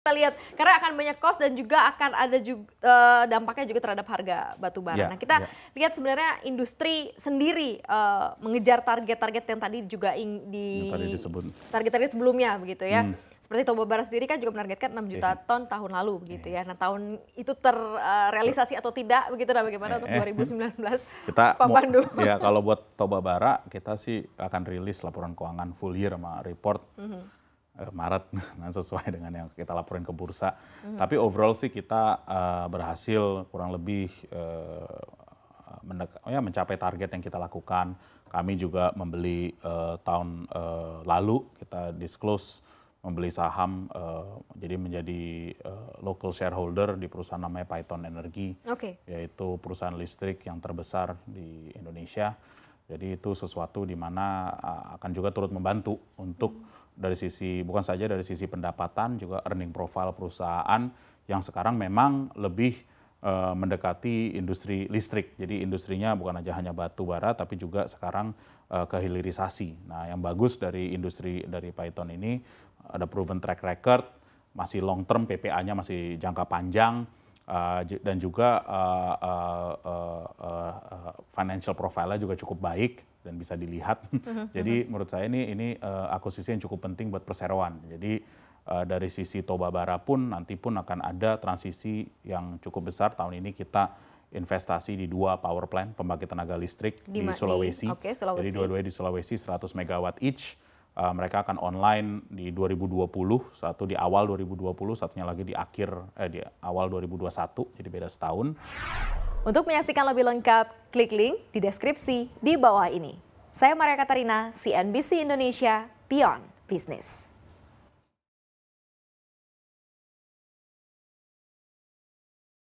kita lihat karena akan banyak kos dan juga akan ada juga uh, eh, dampaknya juga terhadap harga batu bara. Yeah, nah, kita yeah. lihat sebenarnya industri sendiri uh, mengejar target-target yang tadi juga in, di target-target sebelumnya begitu ya. Hmm. Seperti Toba Bara sendiri kan juga menargetkan 6 juta eh. ton tahun lalu begitu ya. Nah, tahun itu terrealisasi atau tidak begitu dan nah, bagaimana ribu untuk 2019? Kita Pak Pandu. Ya, kalau buat Toba Bara kita sih akan rilis laporan keuangan full year sama report. Mm -hmm Eh, Maret nah sesuai dengan yang kita laporin ke bursa. Mm-hmm. Tapi overall sih kita uh, berhasil kurang lebih uh, ya mencapai target yang kita lakukan. Kami juga membeli uh, tahun uh, lalu kita disclose membeli saham uh, jadi menjadi uh, local shareholder di perusahaan namanya Python Energy, okay. yaitu perusahaan listrik yang terbesar di Indonesia. Jadi itu sesuatu di mana eh, akan juga turut membantu untuk dari sisi bukan saja dari sisi pendapatan juga earning profile perusahaan yang sekarang memang lebih eh, mendekati industri listrik. Jadi industrinya bukan aja hanya batu bara tapi juga sekarang eh, kehilirisasi. Nah, yang bagus dari industri dari Python ini ada proven track record, masih long term PPA-nya masih jangka panjang dan juga financial profile-nya juga cukup baik dan bisa dilihat. Mhm, jadi mhm. menurut saya ini ini uh, akuisisi yang cukup penting buat perseroan. Jadi uh, dari sisi Toba Bara pun nanti pun akan ada transisi yang cukup besar tahun ini kita investasi di dua power plant pembangkit tenaga listrik di, di Sulawesi. Di, okay, Sulawesi. Jadi dua-dua di Sulawesi 100 megawatt each. Uh, mereka akan online di 2020, satu di awal 2020, satunya lagi di akhir eh, di awal 2021, jadi beda setahun. Untuk menyaksikan lebih lengkap, klik link di deskripsi di bawah ini. Saya Maria Katarina, CNBC Indonesia, Beyond Business.